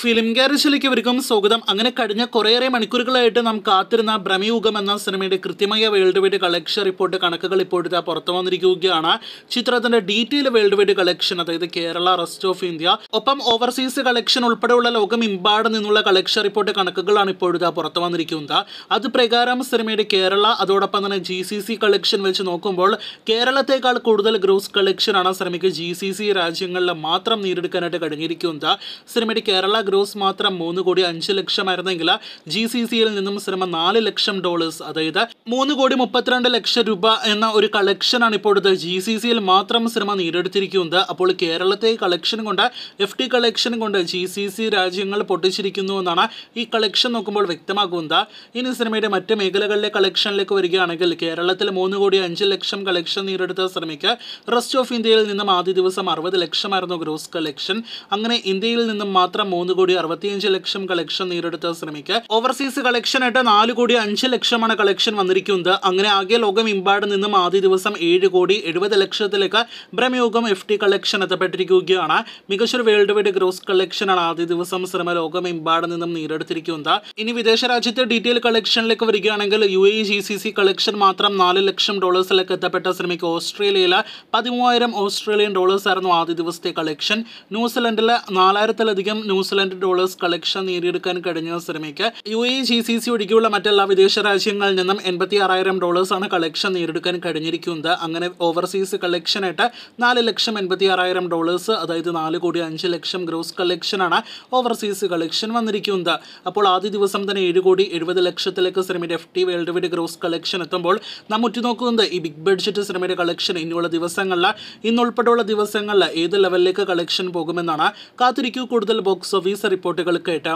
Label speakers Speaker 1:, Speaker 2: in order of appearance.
Speaker 1: film ഗ്യാരേജിലേക്ക് വരികം സ്വാഗതം അങ്ങനെ കഴിഞ്ഞ കുറേയേറെ മണിക്കൂറുകളായിട്ട് നാം കാത്തിരുന്ന ഭ്രമയുഗം എന്ന സിനിമയുടെ കൃത്യമായ വേൾഡ് വൈഡ് കളക്ഷൻ റിപ്പോർട്ട് കണക്കുകൾ ഇപ്പോഴത്തെ പുറത്തു വന്നിരിക്കുകയാണ് ചിത്രത്തിന്റെ ഡീറ്റെയിൽ വേൾഡ് വൈഡ് കളക്ഷൻ അതായത് കേരള റെസ്റ്റ് ഓഫ് ഇന്ത്യ ഒപ്പം ഓവർസീസ് കളക്ഷൻ ഉൾപ്പെടെയുള്ള ലോകം ലോകമെമ്പാട് നിന്നുള്ള കളക്ഷൻ റിപ്പോർട്ട് കണക്കുകളാണ് ഇപ്പോഴത്തെ പുറത്തു വന്നിരിക്കുന്നത് അത് പ്രകാരം സിനിമയുടെ കേരള അതോടൊപ്പം തന്നെ ജി സി സി കളക്ഷൻ വെച്ച് നോക്കുമ്പോൾ കേരളത്തെക്കാൾ കൂടുതൽ ഗ്രോസ് ആണ് സിനിമയ്ക്ക് ജി സി സി രാജ്യങ്ങളിൽ മാത്രം നേരിടുക്കാനായിട്ട് കഴിഞ്ഞിരിക്കുന്നത് സിനിമയുടെ കേരള ഗ്രോസ് മാത്രം മൂന്ന് കോടി അഞ്ച് ലക്ഷമായിരുന്നെങ്കിൽ ജി സി സിയിൽ നിന്നും സിനിമ നാല് ലക്ഷം ഡോളേഴ്സ് അതായത് മൂന്ന് കോടി മുപ്പത്തിരണ്ട് ലക്ഷം രൂപ എന്ന ഒരു കളക്ഷനാണ് ഇപ്പോഴത്തെ ജി സി സിയിൽ മാത്രം സിനിമ നേടിയെടുത്തിരിക്കുന്നത് അപ്പോൾ കേരളത്തെ കളക്ഷൻ കൊണ്ട് എഫ് ടി കളക്ഷൻ കൊണ്ട് ജി സി സി രാജ്യങ്ങൾ പൊട്ടിച്ചിരിക്കുന്നു എന്നാണ് ഈ കളക്ഷൻ നോക്കുമ്പോൾ വ്യക്തമാകുന്നത് ഇനി സിനിമയുടെ മറ്റ് മേഖലകളിലെ കളക്ഷനിലേക്ക് വരികയാണെങ്കിൽ കേരളത്തിൽ മൂന്ന് കോടി അഞ്ച് ലക്ഷം കളക്ഷൻ നേടിയെടുത്ത സിനിമയ്ക്ക് റെസ്റ്റ് ഓഫ് ഇന്ത്യയിൽ നിന്നും ആദ്യ ദിവസം അറുപത് ലക്ഷമായിരുന്നു ഗ്രോസ് കളക്ഷൻ അങ്ങനെ ഇന്ത്യയിൽ നിന്നും മാത്രം മൂന്ന് മൂന്ന് കോടി അറുപത്തിയഞ്ച് ലക്ഷം കളക്ഷൻ നേരിടുത്ത ശ്രമിക്ക് ഓവർസീസ് കളക്ഷൻ ആയിട്ട് നാല് കോടി അഞ്ച് ലക്ഷമാണ് കളക്ഷൻ വന്നിരിക്കുന്നത് അങ്ങനെ ആകെ ലോകമെമ്പാട് നിന്നും ആദ്യ ദിവസം ഏഴ് കോടി എഴുപത് ലക്ഷത്തിലേക്ക് ബ്രഹ്മയോഗം എഫ് ടി കളക്ഷൻ എത്തപ്പെട്ടിരിക്കുകയാണ് മികച്ചൊരു വേൾഡ് വൈഡ് ഗ്രോസ് കളക്ഷനാണ് ആദ്യ ദിവസം ശ്രമ ലോകമെമ്പാട് നിന്നും നേരിടുത്തിരിക്കുന്നത് ഇനി വിദേശ രാജ്യത്തെ ഡീറ്റെയിൽ കളക്ഷനിലേക്ക് വരികയാണെങ്കിൽ U A G C C collection മാത്രം നാല് ലക്ഷം ഡോളേഴ്സിലേക്ക് എത്തപ്പെട്ട ശ്രമിക്ക് ഓസ്ട്രേലിയയിൽ പതിമൂവായിരം ഓസ്ട്രേലിയൻ ഡോളേഴ്സ് ആയിരുന്നു ആദ്യ ദിവസത്തെ കളക്ഷൻ ന്യൂസിലൻഡിൽ നാലായിരത്തിലധികം ന്യൂസിലൻഡ് എക്സലന്റ് ഡോളേഴ്സ് കളക്ഷൻ നേടിയെടുക്കാൻ കഴിഞ്ഞ ശ്രമിക്കുക U A G C C ഒഴികെയുള്ള മറ്റെല്ലാ വിദേശ രാജ്യങ്ങളിൽ നിന്നും എൺപത്തി ആറായിരം ഡോളേഴ്സാണ് കളക്ഷൻ നേടിയെടുക്കാൻ കഴിഞ്ഞിരിക്കുന്നത് അങ്ങനെ ഓവർസീസ് കളക്ഷനായിട്ട് നാല് ലക്ഷം എൺപത്തി ആറായിരം ഡോളേഴ്സ് അതായത് നാല് കോടി അഞ്ച് ലക്ഷം ഗ്രോസ് കളക്ഷനാണ് ഓവർസീസ് കളക്ഷൻ വന്നിരിക്കുന്നത് അപ്പോൾ ആദ്യ ദിവസം തന്നെ ഏഴ് കോടി എഴുപത് ലക്ഷത്തിലേക്ക് സിനിമയുടെ F T world wide gross collection എത്തുമ്പോൾ നാം ഉറ്റുനോക്കുന്നത് ഈ ബിഗ് ബഡ്ജറ്റ് സിനിമയുടെ കളക്ഷൻ ഇനിയുള്ള ദിവസങ്ങളിൽ ഇന്നുൾപ്പെടെയുള്ള ദിവസങ്ങളിൽ ഏത് ലെവലിലേക്ക് കളക്ഷൻ പോകുമെന്നാണ് കാത്തിരിക്കൂ കൂടുതൽ ബോക്സ് ഓഫീസ് സർവീസ് റിപ്പോർട്ടുകൾ കേട്ട